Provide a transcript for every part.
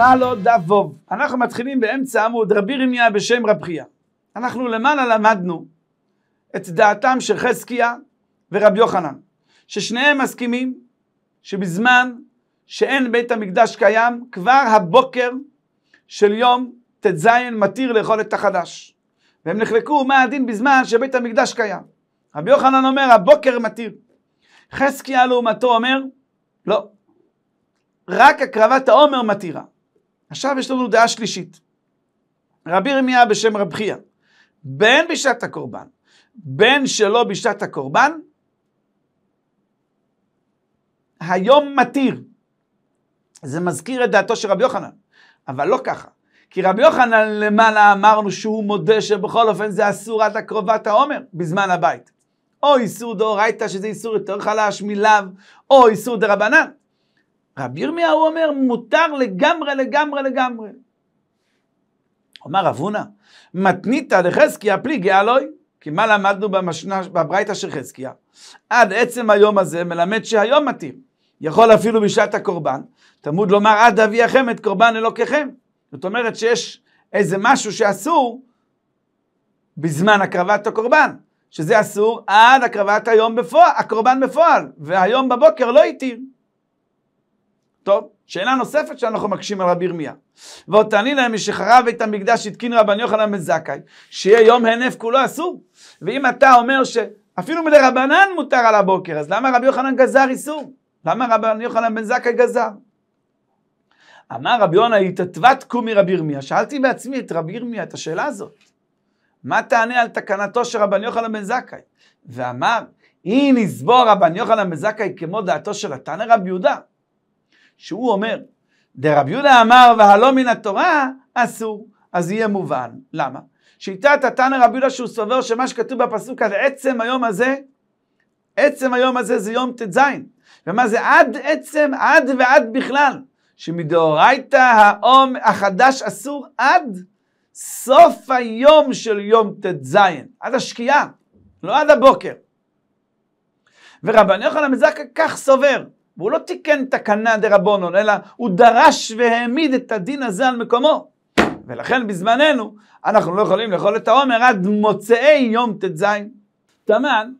הלכה חלו לא דבוב. אנחנו מתחילים באמצע עמוד רבי רמיה בשם רב חייא. אנחנו למעלה למדנו את דעתם של חזקיה ורב יוחנן, ששניהם מסכימים שבזמן שאין בית המקדש קיים, כבר הבוקר של יום ט"ז מתיר לאכול את החדש. והם נחלקו מה הדין בזמן שבית המקדש קיים. רבי יוחנן אומר, הבוקר מתיר. חזקיה לעומתו אומר, לא, רק הקרבת העומר מתירה. עכשיו יש לנו דעה שלישית. רבי ירמיה בשם רב חייא, בין בשעת הקורבן, בין שלא בשעת הקורבן, היום מתיר. זה מזכיר את דעתו של רבי יוחנן, אבל לא ככה. כי רבי יוחנן למעלה אמרנו שהוא מודה שבכל אופן זה אסור עד הקרובת העומר בזמן הבית. או איסור דאורייתא שזה איסור יותר חלש מלאו, או איסור דרבנן. רבי ירמיהו אומר, מותר לגמרי, לגמרי, לגמרי. אומר רב הונא, מתניתא לחזקיה פליגי אלוהי, כי מה למדנו בברייתא של חזקיה? עד עצם היום הזה מלמד שהיום מתאים. יכול אפילו בשעת הקורבן, תמוד לומר עד אביאכם את קורבן אלוקיכם. זאת אומרת שיש איזה משהו שאסור בזמן הקרבת הקורבן, שזה אסור עד הקרבת היום בפועל, הקורבן בפועל, והיום בבוקר לא התיר. טוב, שאלה נוספת שאנחנו מקשים על רבי ירמיה. ועוד תעני להם משחרב את המקדש התקין רבן יוחנן בן זכאי, שיהיה יום הנף כולו אסור. ואם אתה אומר שאפילו מלרבנן מותר על הבוקר, אז למה רבי יוחנן גזר איסור? למה רבן יוחנן בן זכאי גזר? אמר רבי יונה, התעתבת קומי רבי ירמיה. שאלתי בעצמי את רבי ירמיה את השאלה הזאת. מה תענה על תקנתו של רבן יוחנן בן זכאי? ואמר, אם יסבור רבן יוחנן בן זכאי כמו דעתו של התנא רבי יהודה, שהוא אומר, דרב יהודה אמר והלא מן התורה, אסור. אז יהיה מובן. למה? שיטת התנא רבי יהודה שהוא סובר שמה שכתוב בפסוק הזה, עצם היום הזה, עצם היום הזה זה יום ט"ז. ומה זה עד עצם, עד ועד בכלל. שמדאורייתא האום החדש אסור עד סוף היום של יום ט"ז, עד השקיעה, לא עד הבוקר. ורבן יוחנן מזקה כך סובר, והוא לא תיקן תקנה דרבונון, אלא הוא דרש והעמיד את הדין הזה על מקומו. ולכן בזמננו אנחנו לא יכולים לאכול את העומר עד מוצאי יום ט"ז. תמן,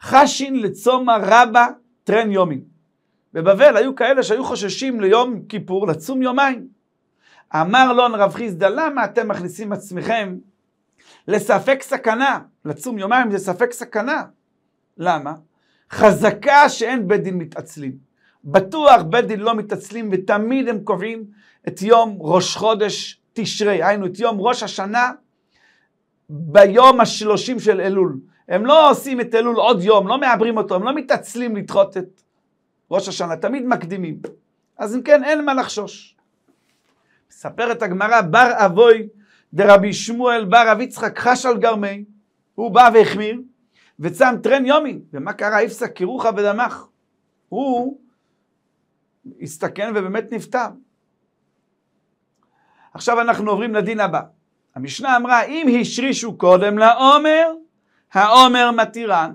חשין לצומא רבה טרן יומי. בבבל היו כאלה שהיו חוששים ליום כיפור לצום יומיים. אמר לון רב חיסדא, למה אתם מכניסים עצמכם לספק סכנה? לצום יומיים זה ספק סכנה. למה? חזקה שאין בית דין מתעצלים. בטוח בית דין לא מתעצלים ותמיד הם קובעים את יום ראש חודש תשרי, היינו את יום ראש השנה ביום השלושים של אלול. הם לא עושים את אלול עוד יום, לא מעברים אותו, הם לא מתעצלים לדחות את ראש השנה, תמיד מקדימים. אז אם כן, אין מה לחשוש. מספרת הגמרא, בר אבוי דרבי שמואל בר רב יצחק חש על גרמי, הוא בא והחמיר, וצם טרן יומי, ומה קרה? איפסק קירוחה ודמך. הוא הסתכן ובאמת נפטר. עכשיו אנחנו עוברים לדין הבא. המשנה אמרה, אם השרישו קודם לעומר, העומר מתירן.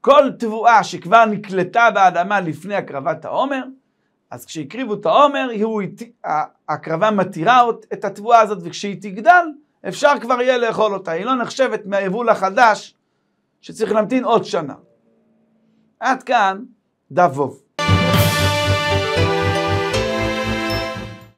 כל תבואה שכבר נקלטה באדמה לפני הקרבת העומר, אז כשהקריבו את העומר, הקרבה מתירה את התבואה הזאת, וכשהיא תגדל, אפשר כבר יהיה לאכול אותה. היא לא נחשבת מהיבול החדש שצריך להמתין עוד שנה. עד כאן דף ו'.